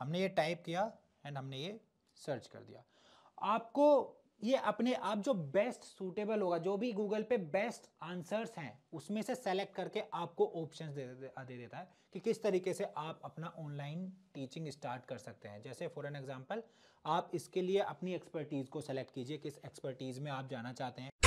हमने ये टाइप किया एंड हमने ये सर्च कर दिया आपको ये अपने आप जो बेस्ट सूटेबल होगा जो भी गूगल पे बेस्ट आंसर्स हैं उसमें से सेलेक्ट करके आपको ऑप्शंस दे, दे दे देता है कि किस तरीके से आप अपना ऑनलाइन टीचिंग स्टार्ट कर सकते हैं जैसे फॉर एन एग्जांपल आप इसके लिए अपनी एक्सपर्टीज़ को सेलेक्ट कीजिए किस एक्सपर्टीज़ में आप जाना चाहते हैं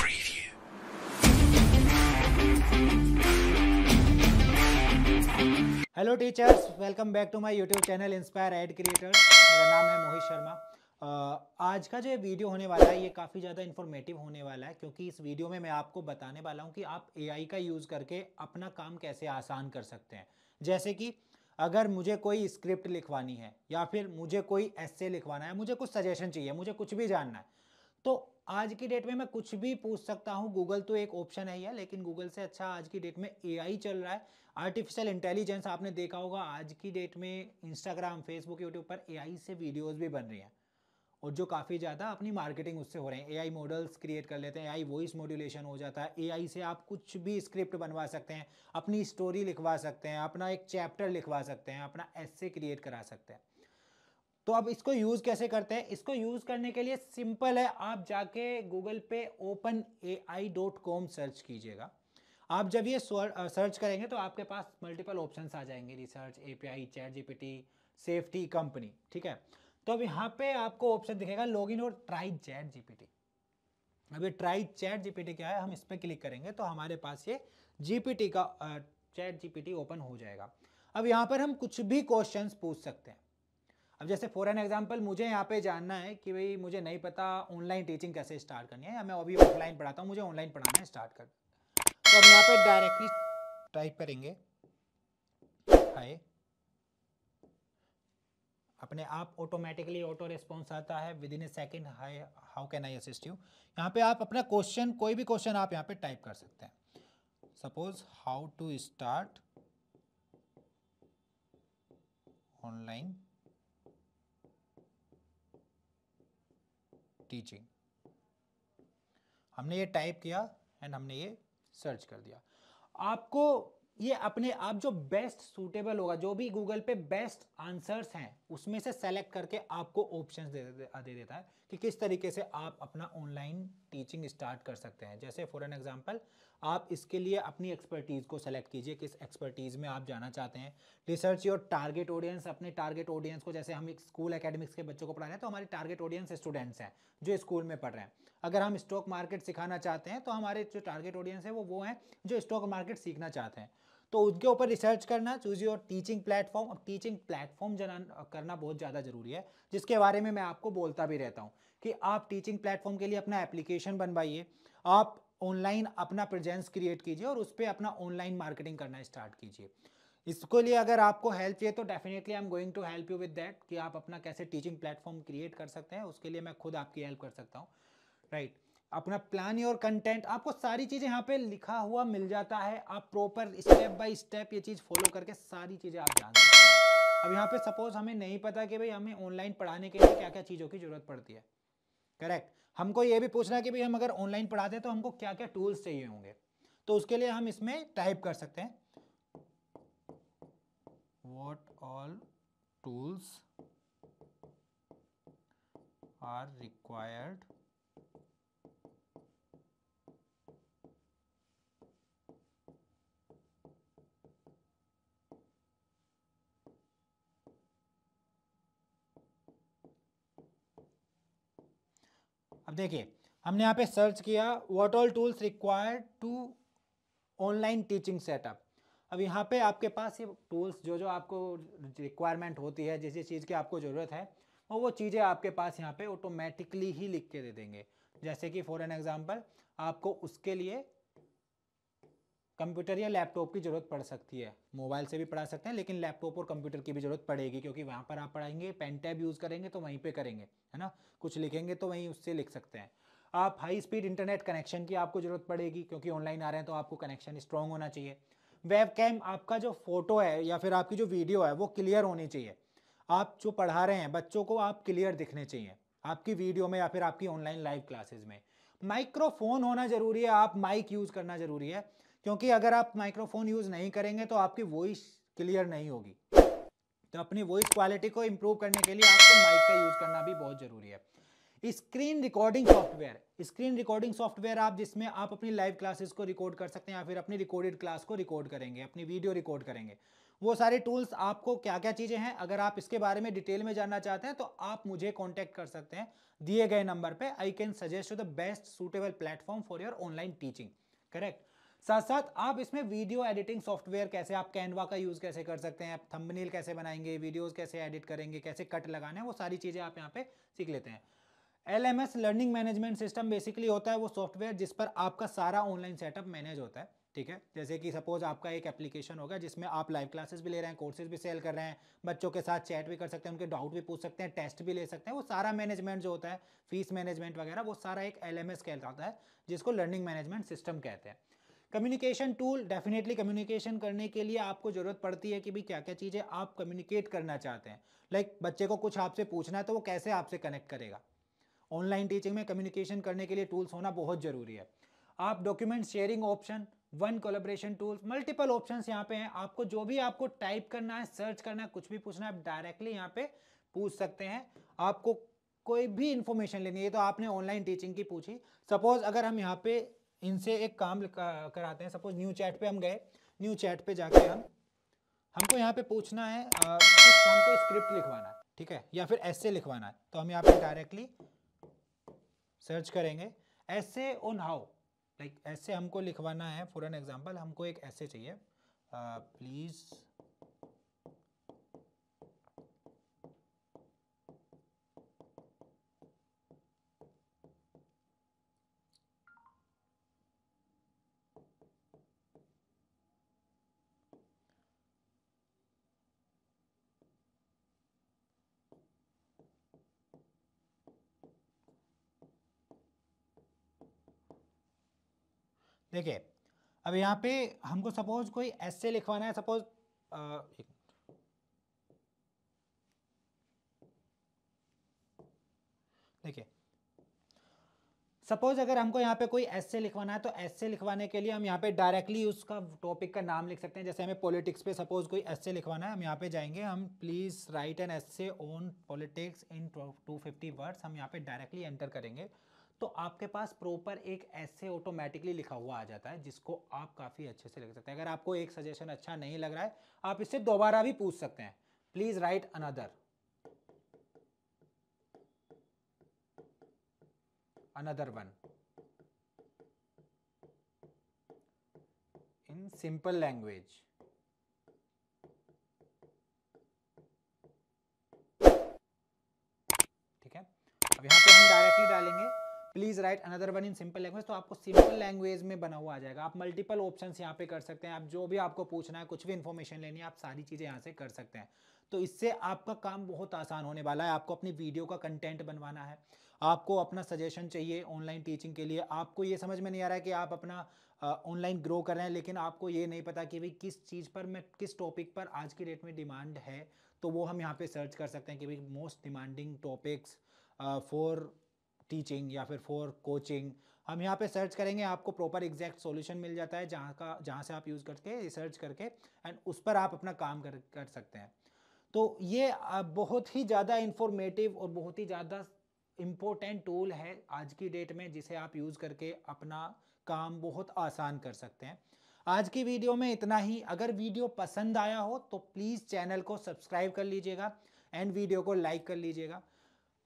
hello teachers welcome back to my YouTube channel inspire ed creators मेरा नाम है मोहित शर्मा आज का जो ये वीडियो होने वाला है ये काफ़ी ज़्यादा इन्फॉर्मेटिव होने वाला है क्योंकि इस वीडियो में मैं आपको बताने वाला हूँ कि आप एआई का यूज़ करके अपना काम कैसे आसान कर सकते हैं जैसे कि अगर मुझे कोई स्क्रिप्ट लिखवानी है या फिर मुझे कोई एस लिखवाना है मुझे कुछ सजेशन चाहिए मुझे कुछ भी जानना है तो आज की डेट में मैं कुछ भी पूछ सकता हूँ गूगल तो एक ऑप्शन है ही है लेकिन गूगल से अच्छा आज की डेट में ए चल रहा है आर्टिफिशियल इंटेलिजेंस आपने देखा होगा आज की डेट में इंस्टाग्राम फेसबुक यूट्यूब पर ए से वीडियोज़ भी बन रही हैं और जो काफ़ी ज़्यादा अपनी मार्केटिंग उससे हो रहे हैं एआई मॉडल्स क्रिएट कर लेते हैं एआई वॉइस मॉड्यूलेशन हो जाता है एआई से आप कुछ भी स्क्रिप्ट बनवा सकते हैं अपनी स्टोरी लिखवा सकते हैं अपना एक चैप्टर लिखवा सकते हैं अपना एस क्रिएट करा सकते हैं तो अब इसको यूज़ कैसे करते हैं इसको यूज़ करने के लिए सिंपल है आप जाके गूगल पे open A I dot com search कीजिएगा आप जब ये सर्च करेंगे तो आपके पास मल्टीपल ऑप्शन आ जाएंगे research A P I chat G P T safety company ठीक है तो अब यहाँ पे आपको ऑप्शन दिखेगा लॉग इन और try chat G P T अभी try chat G P T क्या है हम इस पर क्लिक करेंगे तो हमारे पास ये जी पी टी का chat G P T open हो जाएगा अब यहाँ पर हम कुछ भी क्वेश्चन पूछ सकते हैं अब जैसे फॉर एन एग्जाम्पल मुझे यहाँ पे जानना है कि भाई मुझे नहीं पता ऑनलाइन टीचिंग कैसे स्टार्ट करनी है या मैं अभी ऑफलाइन पढ़ाता हूँ मुझे ऑनलाइन पढ़ाना है स्टार्ट कर तो हम यहाँ पे डायरेक्टली टाइप करेंगे हाय अपने आप ऑटोमेटिकली ऑटो रिस्पॉन्स आता है within a second hi how can I assist you यहाँ पे आप अपना क्वेश्चन कोई भी क्वेश्चन आप यहाँ पे टाइप कर सकते हैं suppose how to start online teaching हमने ये टाइप किया एंड हमने ये सर्च कर दिया आपको ये अपने आप जो बेस्ट सूटेबल होगा जो भी गूगल पे बेस्ट आंसर्स हैं उसमें से सेलेक्ट करके आपको ऑप्शंस दे, दे, दे देता है कि किस तरीके से आप अपना ऑनलाइन टीचिंग स्टार्ट कर सकते हैं जैसे फॉर एन एग्जाम्पल आप इसके लिए अपनी एक्सपर्टीज़ को सेलेक्ट कीजिए किस एक्सपर्टीज़ में आप जाना चाहते हैं रिसर्च योर टारगेट ऑडियंस अपने टारगेट ऑडियंस को जैसे हम स्कूल एकेडमिक्स के बच्चों को पढ़ा रहे हैं तो हमारे टारगेट ऑडियंस स्टूडेंट्स हैं जो स्कूल में पढ़ रहे हैं अगर हम स्टॉक मार्केट सिखाना चाहते हैं तो हमारे जो टारगेट ऑडियंस है वो वो हैं जो स्टॉक मार्केट सीखना चाहते हैं तो उनके ऊपर रिसर्च करना चूज योर टीचिंग प्लेटफॉर्म और टीचिंग प्लेटफॉर्म जना करना बहुत ज़्यादा ज़रूरी है जिसके बारे में मैं आपको बोलता भी रहता हूँ कि आप टीचिंग प्लेटफॉर्म के लिए अपना एप्लीकेशन बनवाइए आप ऑनलाइन अपना प्रेजेंस क्रिएट कीजिए और उस पर अपना ऑनलाइन मार्केटिंग करना स्टार्ट कीजिए इसको लिए अगर आपको हेल्प चाहिए तो definitely I am going to help you with that कि आप अपना कैसे टीचिंग प्लेटफॉर्म क्रिएट कर सकते हैं उसके लिए मैं खुद आपकी हेल्प कर सकता हूँ राइट right. अपना प्लान योर कंटेंट आपको सारी चीज़ें यहाँ पे लिखा हुआ मिल जाता है आप प्रॉपर स्टेप बाय स्टेप ये चीज़ फॉलो करके सारी चीज़ें आप जान सकते हैं अब यहाँ पे सपोज हमें नहीं पता कि भाई हमें ऑनलाइन पढ़ाने के लिए क्या क्या चीज़ों की ज़रूरत पड़ती है करेक्ट हमको ये भी पूछना है कि भाई हम अगर ऑनलाइन पढ़ाते हैं तो हमको क्या क्या टूल्स चाहिए होंगे तो उसके लिए हम इसमें टाइप कर सकते हैं what all tools are required अब देखिए हमने यहाँ पे सर्च किया what all tools required to online teaching setup अब यहाँ पे आपके पास ये टूल्स जो जो आपको रिक्वायरमेंट होती है जिस जिस चीज़ की आपको ज़रूरत है और वो चीज़ें आपके पास यहाँ पे ऑटोमेटिकली ही लिख के दे देंगे जैसे कि फॉर एन एग्जाम्पल आपको उसके लिए कंप्यूटर या लैपटॉप की ज़रूरत पड़ सकती है मोबाइल से भी पढ़ा सकते हैं लेकिन लैपटॉप और कंप्यूटर की भी ज़रूरत पड़ेगी क्योंकि वहाँ पर आप पढ़ाएंगे पेन टैब यूज़ करेंगे तो वहीं पे करेंगे है ना कुछ लिखेंगे तो वहीं उससे लिख सकते हैं आप हाई स्पीड इंटरनेट कनेक्शन की आपको ज़रूरत पड़ेगी क्योंकि ऑनलाइन आ रहे हैं तो आपको कनेक्शन स्ट्रॉन्ग होना चाहिए वेब आपका जो फोटो है या फिर आपकी जो वीडियो है वो क्लियर होनी चाहिए आप जो पढ़ा रहे हैं बच्चों को आप क्लियर दिखने चाहिए आपकी वीडियो में या फिर आपकी ऑनलाइन लाइव क्लासेज में माइक्रोफोन होना ज़रूरी है आप माइक यूज़ करना ज़रूरी है क्योंकि अगर आप माइक्रोफोन यूज़ नहीं करेंगे तो आपकी वॉइस क्लियर नहीं होगी तो अपनी वॉइस क्वालिटी को इम्प्रूव करने के लिए आपको माइक का यूज़ करना भी बहुत ज़रूरी है screen recording software screen recording software आप जिसमें आप अपनी लाइव क्लासेस को रिकॉर्ड कर सकते हैं या फिर अपनी रिकॉर्डेड क्लास को रिकॉर्ड करेंगे अपनी वीडियो रिकॉर्ड करेंगे वो सारे टूल्स आपको क्या क्या चीज़ें हैं अगर आप इसके बारे में डिटेल में जानना चाहते हैं तो आप मुझे कॉन्टैक्ट कर सकते हैं दिए गए नंबर पर I can suggest the best suitable platform for your online teaching correct साथ साथ आप इसमें वीडियो एडिटिंग सॉफ्टवेयर कैसे आप कैनवा का यूज़ कैसे कर सकते हैं आप थंबनेल कैसे बनाएंगे वीडियोस कैसे एडिट करेंगे कैसे कट लगाना है वो सारी चीज़ें आप यहाँ पे सीख लेते हैं L M S learning management system basically होता है वो सॉफ्टवेयर जिस पर आपका सारा ऑनलाइन सेटअप मैनेज होता है ठीक है जैसे कि सपोज आपका एक एप्लीकेशन होगा जिसमें आप लाइव क्लासेस भी ले रहे हैं कोर्सेज भी सेल कर रहे हैं बच्चों के साथ चैट भी कर सकते हैं उनके डाउट भी पूछ सकते हैं टेस्ट भी ले सकते हैं वो सारा मैनेजमेंट जो होता है फीस मैनेजमेंट वगैरह वो सारा एक एल एम एस कहलाता है जिसको लर्निंग मैनेजमेंट सिस्टम कहते हैं कम्युनिकेशन टूल डेफिनेटली कम्युनिकेशन करने के लिए आपको ज़रूरत पड़ती है कि भाई क्या क्या चीज़ें आप कम्युनिकेट करना चाहते हैं लाइक like, बच्चे को कुछ आपसे पूछना है तो वो कैसे आपसे कनेक्ट करेगा ऑनलाइन टीचिंग में कम्युनिकेशन करने के लिए टूल्स होना बहुत ज़रूरी है आप document sharing option one collaboration tools multiple option यहाँ पे हैं आपको जो भी आपको टाइप करना है सर्च करना है कुछ भी पूछना है आप डायरेक्टली यहाँ पे पूछ सकते हैं आपको कोई भी इंफॉर्मेशन लेनी है तो आपने ऑनलाइन टीचिंग की पूछी सपोज अगर हम यहाँ पे इनसे एक काम कराते हैं सपोज न्यू चैट पे हम गए न्यू चैट पे जाके हम हमको यहाँ पे पूछना है कुछ हमको स्क्रिप्ट लिखवाना है ठीक है या फिर ऐसे लिखवाना है तो हम यहाँ पे डायरेक्टली सर्च करेंगे ऐसे ऑन हाउ लाइक ऐसे हमको लिखवाना है फॉर एन एग्जाम्पल हमको एक ऐसे चाहिए प्लीज़ देखिए अब यहाँ पे हमको सपोज कोई एस से लिखवाना है सपोज आ, देखिए सपोज अगर हमको यहाँ पे कोई एस से लिखवाना है तो एस से लिखवाने के लिए हम यहाँ पे डायरेक्टली उसका टॉपिक का नाम लिख सकते हैं जैसे हमें पॉलिटिक्स पे सपोज कोई एस से लिखवाना है हम यहाँ पे जाएंगे हम please write an essay on politics in two fifty words हम यहाँ पे डायरेक्टली एंटर करेंगे तो आपके पास प्रॉपर एक ऐसे ऑटोमेटिकली लिखा हुआ आ जाता है जिसको आप काफ़ी अच्छे से लिख सकते हैं अगर आपको एक सजेशन अच्छा नहीं लग रहा है आप इससे दोबारा भी पूछ सकते हैं please write another another one in simple language ठीक है अब यहां पे हम डायरेक्टली डालेंगे please write another one in simple language तो आपको सिंपल लैंग्वेज में बना हुआ आ जाएगा आप मल्टीपल ऑप्शन यहाँ पे कर सकते हैं आप जो भी आपको पूछना है कुछ भी इन्फॉर्मेशन लेनी है आप सारी चीज़ें यहाँ से कर सकते हैं तो इससे आपका काम बहुत आसान होने वाला है आपको अपनी वीडियो का कंटेंट बनवाना है आपको अपना सजेशन चाहिए ऑनलाइन टीचिंग के लिए आपको ये समझ में नहीं आ रहा है कि आप अपना ऑनलाइन ग्रो कर रहे हैं लेकिन आपको ये नहीं पता कि भाई किस चीज़ पर मैं किस टॉपिक पर आज की डेट में डिमांड है तो वो हम यहाँ पे सर्च कर सकते हैं कि भाई most demanding topics for teaching या फिर फॉर कोचिंग हम यहाँ पे सर्च करेंगे आपको प्रॉपर एग्जैक्ट सॉल्यूशन मिल जाता है जहाँ का जहाँ से आप यूज़ करके रिसर्च करके एंड उस पर आप अपना काम कर कर सकते हैं तो ये बहुत ही ज़्यादा इन्फॉर्मेटिव और बहुत ही ज़्यादा इम्पोर्टेंट टूल है आज की डेट में जिसे आप यूज़ करके अपना काम बहुत आसान कर सकते हैं आज की वीडियो में इतना ही अगर वीडियो पसंद आया हो तो प्लीज़ चैनल को सब्सक्राइब कर लीजिएगा एंड वीडियो को लाइक कर लीजिएगा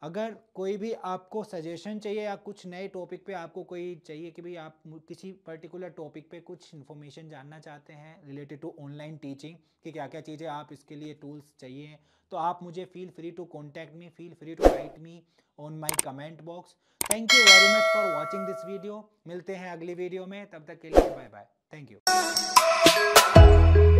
अगर कोई भी आपको सजेशन चाहिए या कुछ नए टॉपिक पे आपको कोई चाहिए कि भाई आप किसी पर्टिकुलर टॉपिक पे कुछ इन्फॉर्मेशन जानना चाहते हैं रिलेटेड टू ऑनलाइन टीचिंग कि क्या क्या चीज़ें आप इसके लिए टूल्स चाहिए तो आप मुझे feel free to contact me feel free to write me on my comment box thank you very much for watching this video मिलते हैं अगली वीडियो में तब तक के लिए बाय बाय थैंक यू